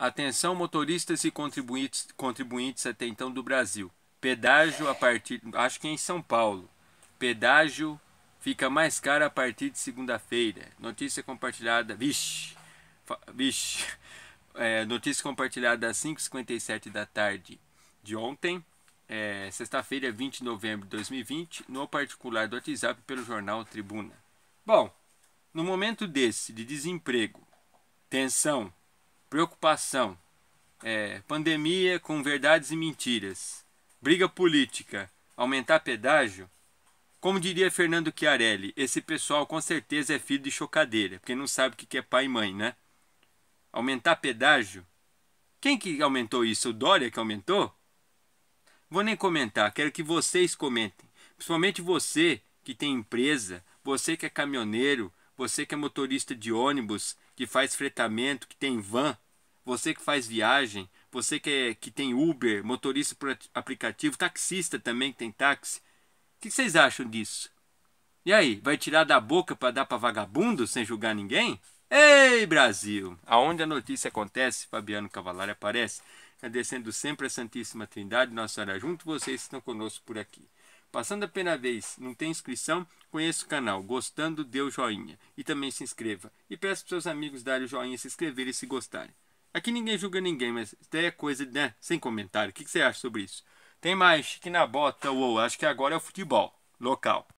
Atenção motoristas e contribuintes, contribuintes até então do Brasil. Pedágio a partir, acho que é em São Paulo. Pedágio fica mais caro a partir de segunda-feira. Notícia compartilhada, vixe, vixe. É, notícia compartilhada às 5h57 da tarde de ontem, é, sexta-feira, 20 de novembro de 2020, no particular do WhatsApp pelo jornal Tribuna. Bom, no momento desse de desemprego, tensão preocupação, é, pandemia com verdades e mentiras, briga política, aumentar pedágio. Como diria Fernando Chiarelli, esse pessoal com certeza é filho de chocadeira, porque não sabe o que é pai e mãe, né? Aumentar pedágio? Quem que aumentou isso? O Dória que aumentou? Vou nem comentar, quero que vocês comentem. Principalmente você que tem empresa, você que é caminhoneiro, você que é motorista de ônibus, que faz fretamento, que tem van, você que faz viagem, você que, é, que tem Uber, motorista por aplicativo, taxista também que tem táxi. O que vocês acham disso? E aí, vai tirar da boca para dar para vagabundo sem julgar ninguém? Ei, Brasil! Aonde a notícia acontece, Fabiano Cavalari aparece. Agradecendo sempre a Santíssima Trindade, Nossa Senhora junto, vocês que estão conosco por aqui. Passando a pena vez, não tem inscrição? Conheça o canal, gostando, dê o joinha. E também se inscreva. E peça para seus amigos darem o joinha, se inscreverem e se gostarem. Aqui ninguém julga ninguém, mas até é coisa, né? Sem comentário. O que, que você acha sobre isso? Tem mais, que na bota, uou, acho que agora é o futebol local.